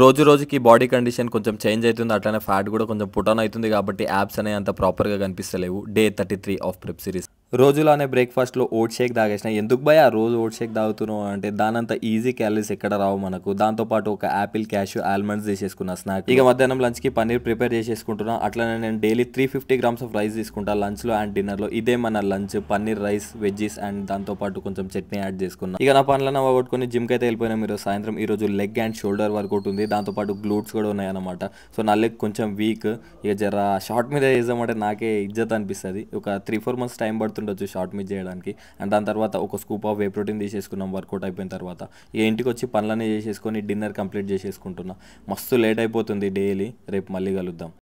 రోజు రోజుకి body condition కొంచెం చేంజ్ అవుతుంది అట్లనే ఫ్యాట్ కూడా కొంచెం పుటాన్ అవుతుంది కాబట్టి యాప్స్ అనేవి అంత ప్రాపర్గా కనిపిస్తలేవు day thirty three of prep series రోజులానే బ్రేక్ఫాస్ట్లో ఓట్ షేక్ తాగేసిన ఎందుకు భయ రోజు ఓట్ షేక్ తాగుతున్నావు అంటే దానంత ఈజీ క్యాలరీస్ ఎక్కడ రావు మనకు దాంతోపాటు ఒక యాపిల్ క్యాష్ ఆల్మండ్స్ తీసేసుకున్న స్నాక్ ఇక మధ్యాహ్నం లంచ్కి పన్నీర్ ప్రిపేర్ చేసేసుకుంటున్నా అట్లనే నేను daily three fifty grams of rice తీసుకుంటా లంచ్లో అండ్ డిన్నర్లో ఇదే మన lunch paneer rice veggies and దాంతోపాటు కొంచెం చట్నీ యాడ్ చేసుకున్నా ఇక నా పనులను అవగొట్టుకుని జిమ్కి అయితే వెళ్ళిపోయినా మీరు సాయంత్రం ఈ రోజు లెగ్ అండ్ షోల్డర్ వర్కౌట్ ఉంది దాంతోపాటు గ్లూట్స్ కూడా ఉన్నాయన్నమాట సో నా లెగ్ కొంచెం వీక్ ఇక జర షార్ట్ మీద చేద్దామంటే నాకే ఇజ్జత్ అనిపిస్తుంది ఒక త్రీ ఫోర్ మంత్స్ టైం పడుతుంది పడుతుండొచ్చు షార్ట్ మిస్ చేయడానికి అండ్ దాని తర్వాత ఒక స్కూప్ ఆఫ్ వే ప్రోటీన్ తీసేసుకున్నాం వర్కౌట్ అయిపోయిన తర్వాత ఇక ఇంటికి వచ్చి పనులన్నీ చేసేసుకొని డిన్నర్ కంప్లీట్ చేసేసుకుంటున్నా మస్తు లేట్ అయిపోతుంది డైలీ రేపు మళ్ళీ కలుద్దాం